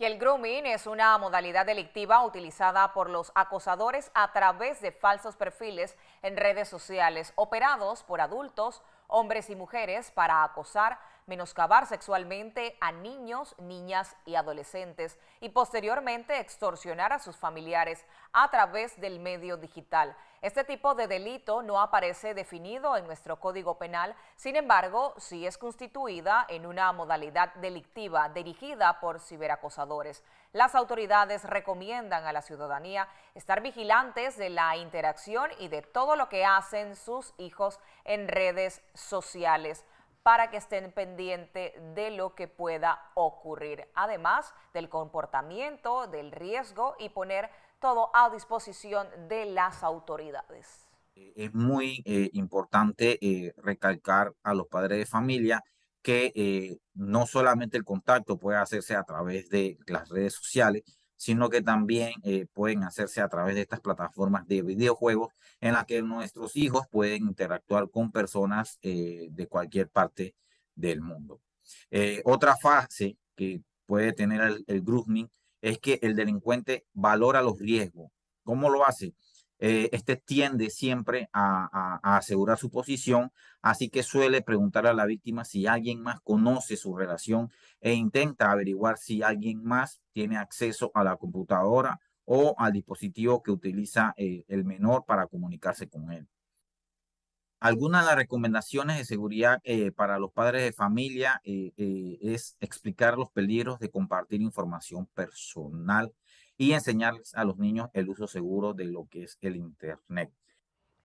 Y el grooming es una modalidad delictiva utilizada por los acosadores a través de falsos perfiles en redes sociales operados por adultos hombres y mujeres para acosar, menoscabar sexualmente a niños, niñas y adolescentes y posteriormente extorsionar a sus familiares a través del medio digital. Este tipo de delito no aparece definido en nuestro Código Penal, sin embargo, sí es constituida en una modalidad delictiva dirigida por ciberacosadores. Las autoridades recomiendan a la ciudadanía estar vigilantes de la interacción y de todo lo que hacen sus hijos en redes sociales para que estén pendientes de lo que pueda ocurrir, además del comportamiento, del riesgo y poner todo a disposición de las autoridades. Eh, es muy eh, importante eh, recalcar a los padres de familia que no solamente el contacto puede hacerse a través de las redes sociales, sino que también eh, pueden hacerse a través de estas plataformas de videojuegos en las que nuestros hijos pueden interactuar con personas eh, de cualquier parte del mundo. Eh, otra fase que puede tener el, el grooming es que el delincuente valora los riesgos. ¿Cómo lo hace? Eh, este tiende siempre a, asegurar su posición, así que suele preguntar a la víctima si alguien más conoce su relación e intenta averiguar si alguien más tiene acceso a la computadora o al dispositivo que utiliza eh, el menor para comunicarse con él. Algunas de las recomendaciones de seguridad eh, para los padres de familia es explicar los peligros de compartir información personal y enseñarles a los niños el uso seguro de lo que es el Internet.